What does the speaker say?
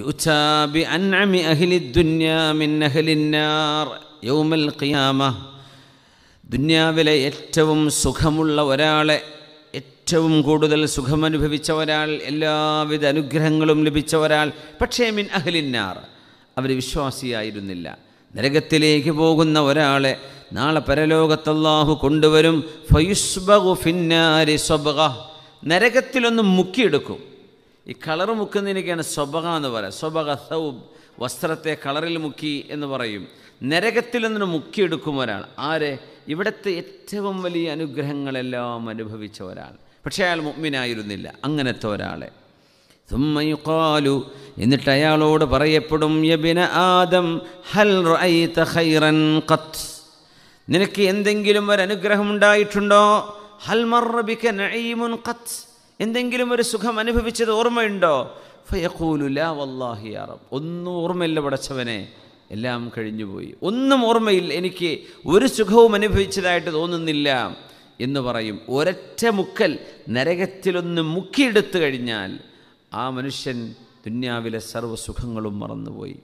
يؤتى بأنعم أهل الدنيا من أهل النار يوم القيامة ദുന്യാവിലെ ഏറ്റവും സുഖമുള്ള ഒരാളെ ഏറ്റവും കൂടുതൽ സുഖമനുഭവിച്ച ഒരാൾ എല്ലാവിധ അനുഗ്രഹങ്ങളും ലഭിച്ച ഒരാൾ പക്ഷേ മിൻ അഹ്ലിന്നാർ അവർ വിശ്വാസിയായിരുന്നില്ല നരകത്തിലേക്ക് പോകുന്ന ഒരാളെ നാളെ പരലോകത്തല്ലാഹു കൊണ്ടുവരും ഫയുസ്ബു ഫിന്നാരി സ്വബ നരകത്തിലൊന്ന് മുക്കിയെടുക്കും ഈ കളർ മുക്കുന്നതിനൊക്കെയാണ് സ്വഭക എന്ന് പറയുക സ്വഭക സൗബ് വസ്ത്രത്തെ കളറിൽ മുക്കി എന്ന് പറയും നരകത്തിൽ നിന്ന് മുക്കിയെടുക്കും ഒരാൾ ആരെ ഇവിടുത്തെ ഏറ്റവും വലിയ അനുഗ്രഹങ്ങളെല്ലാം അനുഭവിച്ച ഒരാൾ പക്ഷേ അയാൾ മുമ്മിനായിരുന്നില്ല അങ്ങനത്തെ ഒരാളെ സുമ്മയുക്കാലു എന്നിട്ട് അയാളോട് പറയപ്പെടും യബിന ആദം ഹൽ ഖൈറൻ ഖത്ത് നിനക്ക് എന്തെങ്കിലും ഒരു അനുഗ്രഹം ഉണ്ടായിട്ടുണ്ടോ ഹൽ മർബിക നഈമുൻ ഖത്ത് എന്തെങ്കിലും ഒരു സുഖം അനുഭവിച്ചത് ഓർമ്മയുണ്ടോ ഫയക്കൂലുല വല്ലാഹി അറബ് ഒന്നും ഓർമ്മയില്ല പടച്ചവനെ എല്ലാം കഴിഞ്ഞുപോയി ഒന്നും ഓർമ്മയിൽ എനിക്ക് ഒരു സുഖവും അനുഭവിച്ചതായിട്ട് തോന്നുന്നില്ല എന്ന് പറയും ഒരൊറ്റ മുക്കൽ നരകത്തിലൊന്ന് മുക്കിയെടുത്തു കഴിഞ്ഞാൽ ആ മനുഷ്യൻ ദുന്യാവിലെ സർവ്വസുഖങ്ങളും മറന്നുപോയി